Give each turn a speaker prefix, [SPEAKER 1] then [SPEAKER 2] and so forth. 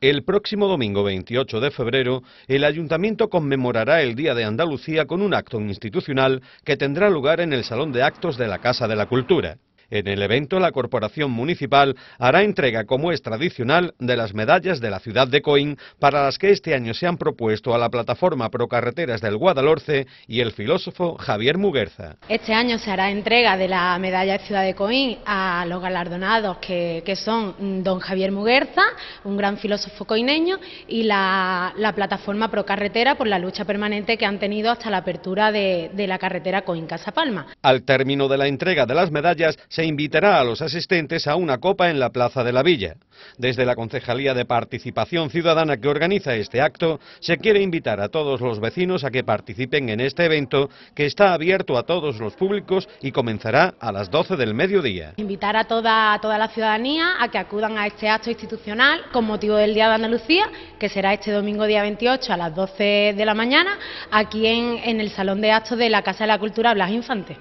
[SPEAKER 1] El próximo domingo 28 de febrero, el Ayuntamiento conmemorará el Día de Andalucía con un acto institucional que tendrá lugar en el Salón de Actos de la Casa de la Cultura. En el evento, la Corporación Municipal hará entrega, como es tradicional, de las medallas de la ciudad de Coín, para las que este año se han propuesto a la plataforma Pro Carreteras del Guadalhorce y el filósofo Javier Muguerza.
[SPEAKER 2] Este año se hará entrega de la medalla de Ciudad de Coín a los galardonados que, son don Javier Muguerza, un gran filósofo coineño, y la, plataforma Pro Carretera... por la lucha permanente que han tenido hasta la apertura de, la carretera coín Palma.
[SPEAKER 1] Al término de la entrega de las medallas, se invitará a los asistentes a una copa en la Plaza de la Villa. Desde la Concejalía de Participación Ciudadana que organiza este acto, se quiere invitar a todos los vecinos a que participen en este evento que está abierto a todos los públicos y comenzará a las 12 del
[SPEAKER 2] mediodía. Invitar a toda, la ciudadanía a que acudan a este acto institucional con motivo del Día de Andalucía, que será este domingo día 28 a las 12 de la mañana, aquí en, en el Salón de Actos de la Casa de la Cultura Blas Infante.